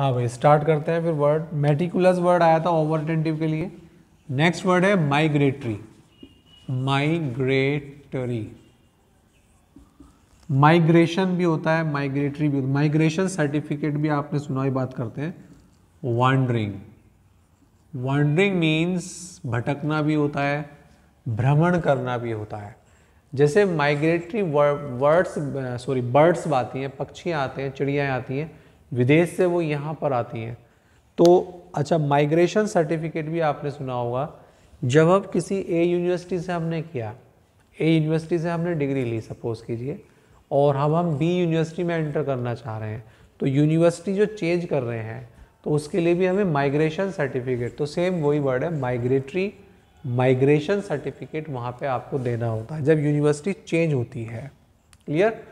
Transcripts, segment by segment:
हाँ भाई स्टार्ट करते हैं फिर वर्ड मेटिकुलस वर्ड आया था ओवर अटेंटिव के लिए नेक्स्ट वर्ड है माइग्रेटरी माइग्रेटरी माइग्रेशन भी होता है माइग्रेटरी भी माइग्रेशन सर्टिफिकेट भी आपने सुना ही बात करते हैं वांडरिंग वांडरिंग मीन्स भटकना भी होता है भ्रमण करना भी होता है जैसे माइग्रेटरी वर्ड्स सॉरी बर्ड्स आती हैं पक्षी आते हैं चिड़ियाँ आती हैं विदेश से वो यहाँ पर आती हैं तो अच्छा माइग्रेशन सर्टिफिकेट भी आपने सुना होगा जब हम किसी ए यूनिवर्सिटी से हमने किया ए यूनिवर्सिटी से हमने डिग्री ली सपोज़ कीजिए और हम हम बी यूनिवर्सिटी में एंटर करना चाह रहे हैं तो यूनिवर्सिटी जो चेंज कर रहे हैं तो उसके लिए भी हमें माइग्रेशन सर्टिफिकेट तो सेम वही वर्ड है माइग्रेटरी माइग्रेशन सर्टिफिकेट वहाँ पे आपको देना होता है जब यूनिवर्सिटी चेंज होती है क्लियर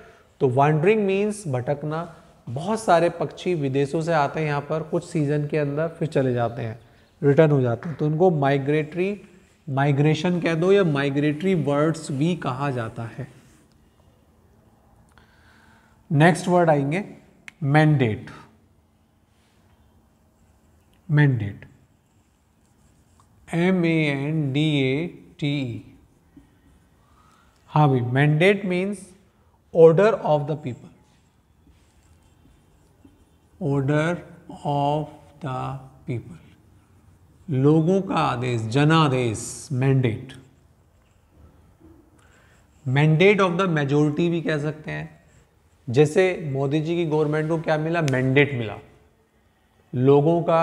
तो वांडरिंग मीन्स भटकना बहुत सारे पक्षी विदेशों से आते हैं यहाँ पर कुछ सीज़न के अंदर फिर चले जाते हैं रिटर्न हो जाते हैं तो उनको माइग्रेटरी माइग्रेशन कह दो या माइग्रेटरी वर्ड्स भी कहा जाता है नेक्स्ट वर्ड आएंगे mandate mandate M A N D A T E हाँ भाई mandate means order of the people order of the people लोगों का आदेश जनादेश mandate mandate of the majority भी कह सकते हैं जैसे मोदी जी की गवर्नमेंट को क्या मिला मैंडेट मिला लोगों का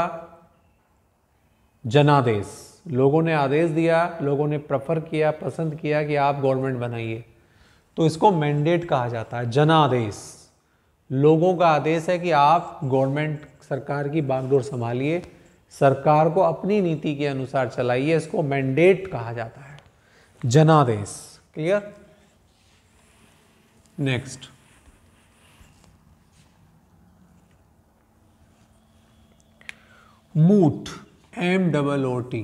जनादेश लोगों ने आदेश दिया लोगों ने प्रेफर किया पसंद किया कि आप गवर्नमेंट बनाइए तो इसको मैंडेट कहा जाता है जनादेश लोगों का आदेश है कि आप गवर्नमेंट सरकार की बागडोर संभालिए सरकार को अपनी नीति के अनुसार चलाइए इसको मैंडेट कहा जाता है जनादेश clear next moot M double O T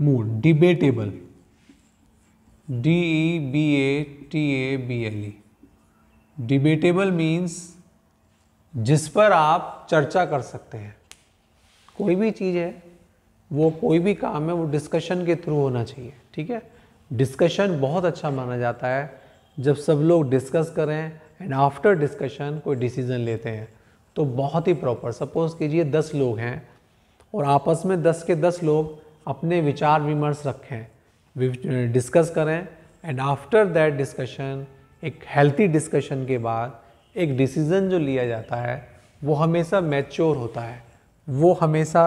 moot debatable D E B A T A B L E debatable means जिस पर आप चर्चा कर सकते हैं कोई भी चीज़ है वो कोई भी काम है वो डिस्कशन के थ्रू होना चाहिए ठीक है डिस्कशन बहुत अच्छा माना जाता है जब सब लोग डिस्कस करें एंड आफ्टर डिस्कशन कोई डिसीज़न लेते हैं तो बहुत ही प्रॉपर सपोज़ कीजिए दस लोग हैं और आपस में दस के दस लोग अपने विचार विमर्श रखें डिस्कस करें एंड आफ्टर दैट डिस्कशन एक हेल्थी डिस्कशन के बाद एक डिसीज़न जो लिया जाता है वो हमेशा मैच्योर होता है वो हमेशा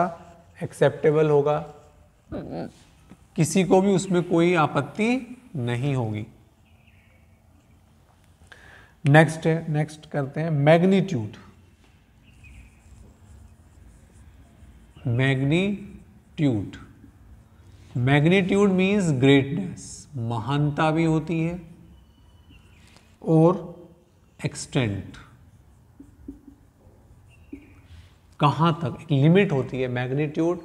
एक्सेप्टेबल होगा किसी को भी उसमें कोई आपत्ति नहीं होगी नेक्स्ट है नेक्स्ट करते हैं magnitude magnitude magnitude means greatness महानता भी होती है और एक्सटेंट कहाँ तक एक लिमिट होती है मैग्नीट्यूड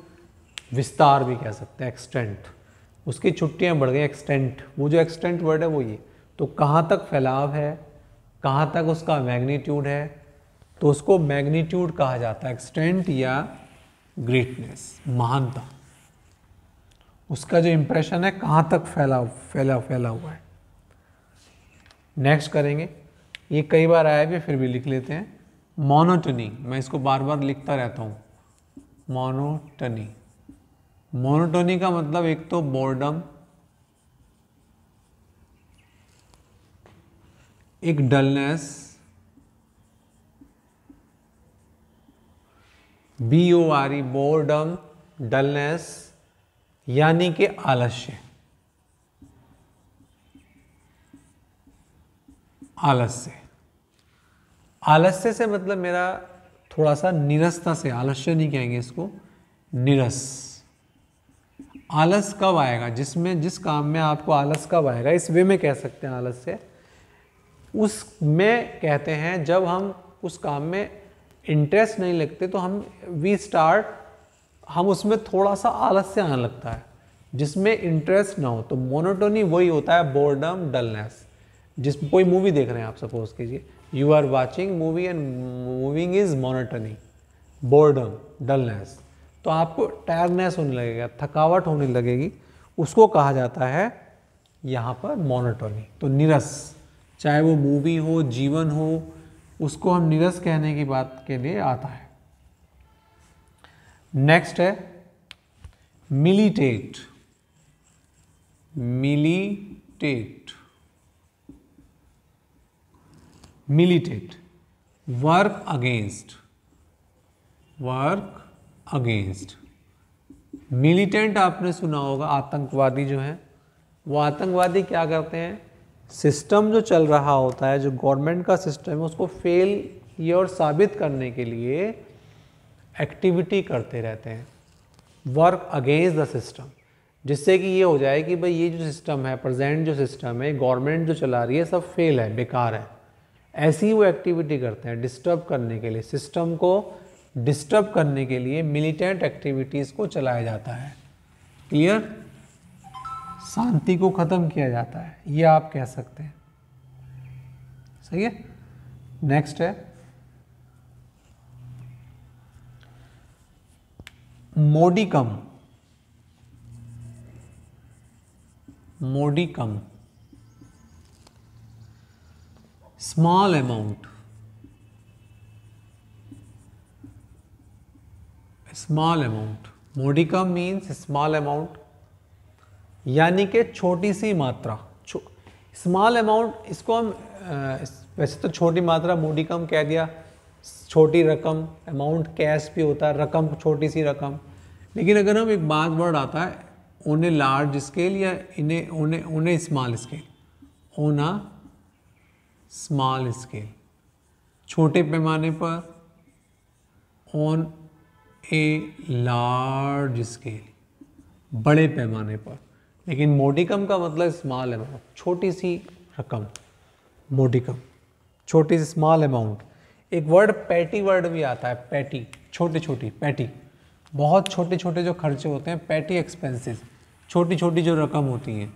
विस्तार भी कह सकते हैं एक्सटेंट उसकी छुट्टियाँ बढ़ गई एक्सटेंट वो जो एक्सटेंट वर्ड है वो ये तो कहाँ तक फैलाव है कहाँ तक उसका मैग्नीट्यूड है तो उसको मैग्नीट्यूड कहा जाता है एक्सटेंट या ग्रेटनेस महानता उसका जो इम्प्रेशन है कहाँ तक फैला फैला फैला हुआ है नेक्स्ट करेंगे ये कई बार आया भी फिर भी लिख लेते हैं मोनोटनी मैं इसको बार बार लिखता रहता हूँ मोनोटनी मोनोटोनी का मतलब एक तो बोर्डम एक dullness B O R E boredom dullness यानी कि आलस्य आलस्य आलस्य से मतलब मेरा थोड़ा सा निरसता से आलस्य नहीं कहेंगे इसको निरस आलस कब आएगा जिसमें जिस काम में आपको आलस कब आएगा इस वे में कह सकते हैं आलस्य उस में कहते हैं जब हम उस काम में इंटरेस्ट नहीं लगते तो हम वी स्टार्ट हम उसमें थोड़ा सा आलस्य आने लगता है जिसमें इंटरेस्ट ना हो तो मोनोटोनी वही होता है बोर्डम डलनेस जिस कोई मूवी देख रहे हैं आप सपोज कीजिए you are watching movie and moving is monotony boredom dullness तो आपको टायरनेस होने लगेगा थकावट होने लगेगी उसको कहा जाता है यहाँ पर मोनोटोनी तो निरस चाहे वो मूवी हो जीवन हो उसको हम निरस कहने की बात के लिए आता है नेक्स्ट है militate militate militate work against work against militant आपने सुना होगा आतंकवादी जो हैं वो आतंकवादी क्या करते हैं सिस्टम जो चल रहा होता है जो गवर्नमेंट का सिस्टम है उसको फेल ये और साबित करने के लिए एक्टिविटी करते रहते हैं वर्क अगेंस्ट द सिस्टम जिससे कि ये हो जाए कि भाई ये जो सिस्टम है प्रेजेंट जो सिस्टम है गवर्नमेंट जो चला रही है सब फेल है बेकार है ऐसी वो एक्टिविटी करते हैं डिस्टर्ब करने के लिए सिस्टम को डिस्टर्ब करने के लिए मिलिटेंट एक्टिविटीज़ को चलाया जाता है क्लियर शांति को ख़त्म किया जाता है ये आप कह सकते हैं सही है नेक्स्ट है modicum modicum small amount small amount modicum means small amount यानी कि छोटी सी मात्रा स्मॉल अमाउंट इसको हम वैसे तो छोटी मात्रा मोडिकम कह दिया छोटी रकम अमाउंट कैश भी होता है रकम छोटी सी रकम लेकिन अगर हम एक बात वर्ड आता है उन्हें लार्ज स्केल या इन्हें उन्हें उन्हें स्मॉल स्केल ओना स्मॉल स्केल छोटे पैमाने पर ऑन ए लार्ज स्केल बड़े पैमाने पर लेकिन मोडिकम का मतलब स्मॉल अमाउंट छोटी सी रकम मोडिकम छोटी सी स्मॉल अमाउंट एक वर्ड पैटी वर्ड भी आता है पैटी छोटी छोटी पैटी बहुत छोटे छोटे जो खर्चे होते हैं पैटी एक्सपेंसेस छोटी छोटी जो रकम होती है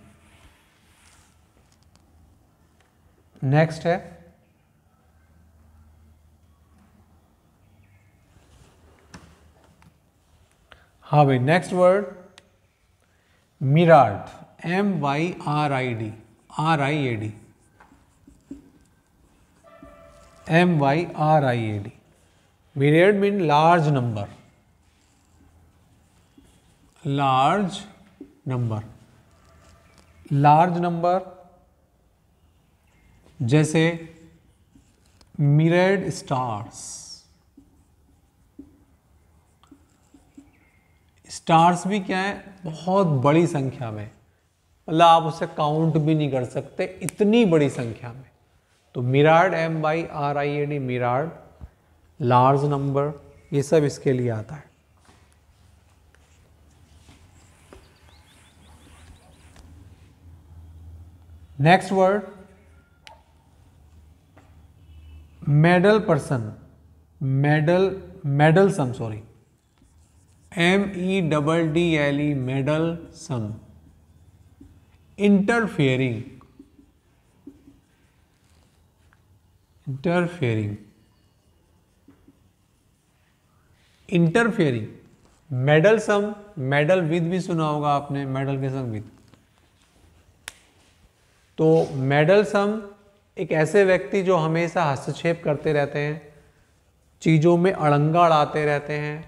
नेक्स्ट है हाँ भाई next word myriad M Y R I D R I A D M Y R I A D myriad mean large number large number large number जैसे मिरेड स्टार्स स्टार्स भी क्या है बहुत बड़ी संख्या में मतलब आप उसे काउंट भी नहीं कर सकते इतनी बड़ी संख्या में तो myriad M Y R I A D myriad large number ये सब इसके लिए आता है next word meddle person meddle meddlesome sorry M E double D L E meddlesome interfering interfering interfering meddlesome meddle with भी सुना होगा आपने मेडल के संग विद तो मेडल सम एक ऐसे व्यक्ति जो हमेशा हस्तक्षेप करते रहते हैं चीज़ों में अड़ंगा अड़ाते रहते हैं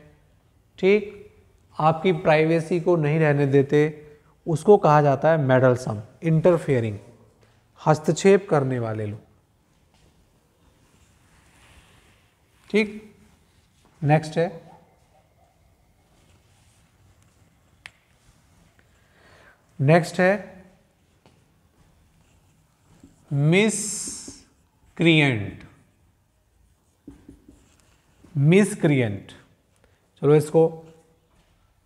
ठीक आपकी प्राइवेसी को नहीं रहने देते उसको कहा जाता है मेडल सम इंटरफेयरिंग हस्तक्षेप करने वाले लोग ठीक नेक्स्ट है नेक्स्ट है मिस क्रिएंट मिस क्रिएंट चलो इसको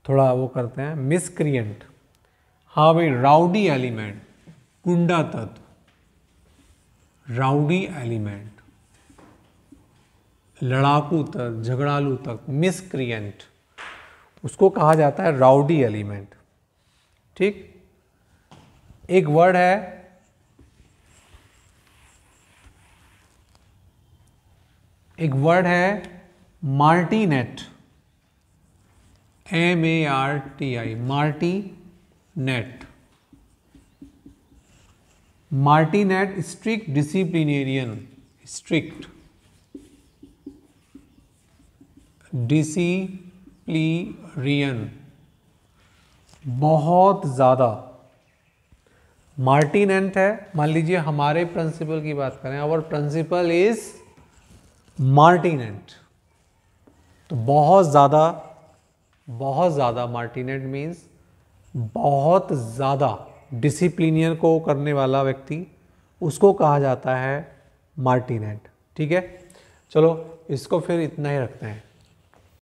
थोड़ा वो करते हैं मिस क्रिएंट हाँ भाई राउडी एलिमेंट गुंडा तत्व राउडी एलिमेंट लड़ाकू तक झगड़ालू तक मिसक्रियंट उसको कहा जाता है राउडी एलिमेंट ठीक एक वर्ड है एक वर्ड है martinet M A R T I martinet martinet strict disciplinarian strict disciplinarian बहुत ज़्यादा मार्टिनेंट है मान लीजिए हमारे प्रिंसिपल की बात करें और प्रिंसिपल इज मार्टिनेंट तो बहुत ज़्यादा बहुत ज़्यादा एंट मीन्स बहुत ज़्यादा डिसिप्लिनियर को करने वाला व्यक्ति उसको कहा जाता है एंट ठीक है चलो इसको फिर इतना ही रखते हैं